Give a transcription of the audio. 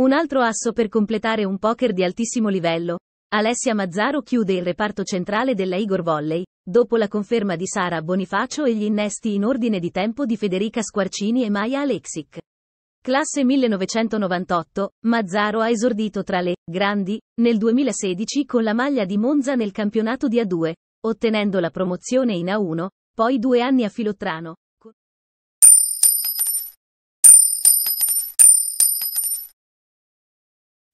Un altro asso per completare un poker di altissimo livello. Alessia Mazzaro chiude il reparto centrale della Igor Volley, dopo la conferma di Sara Bonifacio e gli innesti in ordine di tempo di Federica Squarcini e Maya Alexic. Classe 1998, Mazzaro ha esordito tra le grandi nel 2016 con la maglia di Monza nel campionato di A2, ottenendo la promozione in A1, poi due anni a Filottrano.